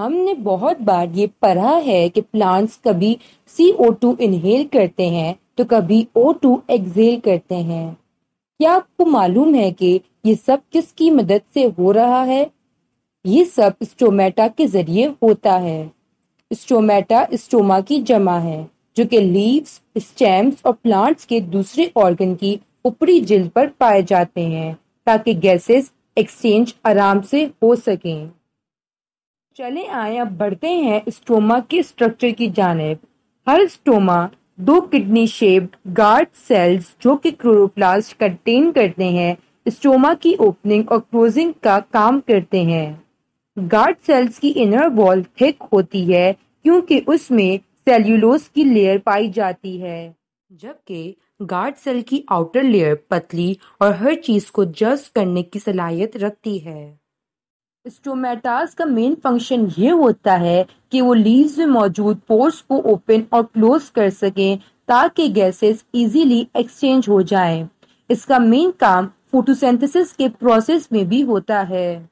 हमने बहुत बार ये पढ़ा है कि प्लांट्स कभी सी ओ टू इनहेल करते हैं तो कभी ओ टू एक्सेल करते हैं क्या आपको मालूम है कि ये सब किसकी मदद से हो रहा है ये सब स्टोमेटा के जरिए होता है स्टोमेटा स्टोमा की जमा है जो कि लीव्स स्टेम्स और प्लांट्स के दूसरे ऑर्गन की ऊपरी जिल्द पर पाए जाते हैं ताकि गैसेस एक्सचेंज आराम से हो सकें चले आए अब बढ़ते हैं स्टोमा के स्ट्रक्चर की जानब हर स्टोमा दो किडनी शेप्ड गार्ड सेल्स जो कि क्लोरोप्लास्ट कंटेन करते हैं स्टोमा की ओपनिंग और क्लोजिंग का काम करते हैं गार्ड सेल्स की इनर वॉल थिक होती है क्योंकि उसमें सेल्यूलोस की लेयर पाई जाती है जबकि गार्ड सेल की आउटर लेयर पतली और हर चीज को जस्ट करने की सलाहियत रखती है स्टोमेटास का मेन फंक्शन ये होता है कि वो लीव्स में मौजूद पोर्स को ओपन और क्लोज कर सकें ताकि गैसेस इजीली एक्सचेंज हो जाएं। इसका मेन काम फोटोसिंथेसिस के प्रोसेस में भी होता है